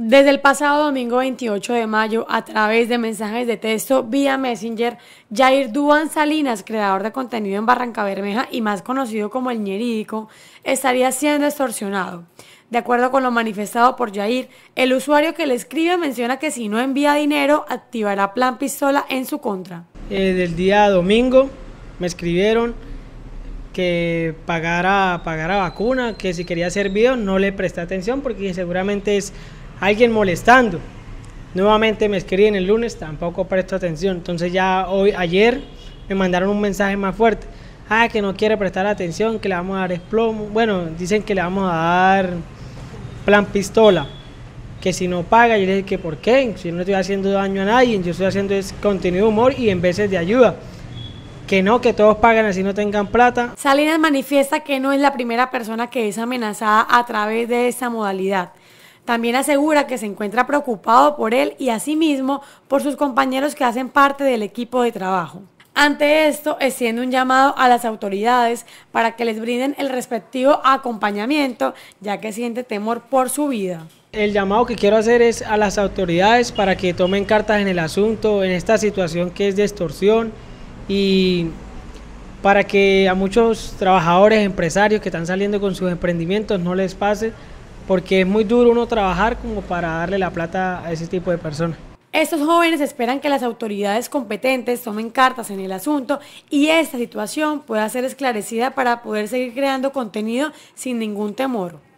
Desde el pasado domingo 28 de mayo, a través de mensajes de texto vía Messenger, Jair Duan Salinas, creador de contenido en Barranca Bermeja y más conocido como el Ñerídico, estaría siendo extorsionado. De acuerdo con lo manifestado por Jair, el usuario que le escribe menciona que si no envía dinero, activará plan pistola en su contra. Eh, del día domingo me escribieron que pagara, vacuna, que si quería ser no le presté atención porque seguramente es alguien molestando. Nuevamente me en el lunes, tampoco presto atención. Entonces ya hoy, ayer me mandaron un mensaje más fuerte. Ah, que no quiere prestar atención, que le vamos a dar esplomo. Bueno, dicen que le vamos a dar plan pistola. Que si no paga, yo le dije que por qué. Si no estoy haciendo daño a nadie, yo estoy haciendo es contenido humor y en veces de ayuda que no, que todos pagan así no tengan plata. Salinas manifiesta que no es la primera persona que es amenazada a través de esta modalidad. También asegura que se encuentra preocupado por él y asimismo por sus compañeros que hacen parte del equipo de trabajo. Ante esto, extiende un llamado a las autoridades para que les brinden el respectivo acompañamiento, ya que siente temor por su vida. El llamado que quiero hacer es a las autoridades para que tomen cartas en el asunto, en esta situación que es de extorsión y para que a muchos trabajadores, empresarios que están saliendo con sus emprendimientos no les pase porque es muy duro uno trabajar como para darle la plata a ese tipo de personas. Estos jóvenes esperan que las autoridades competentes tomen cartas en el asunto y esta situación pueda ser esclarecida para poder seguir creando contenido sin ningún temor.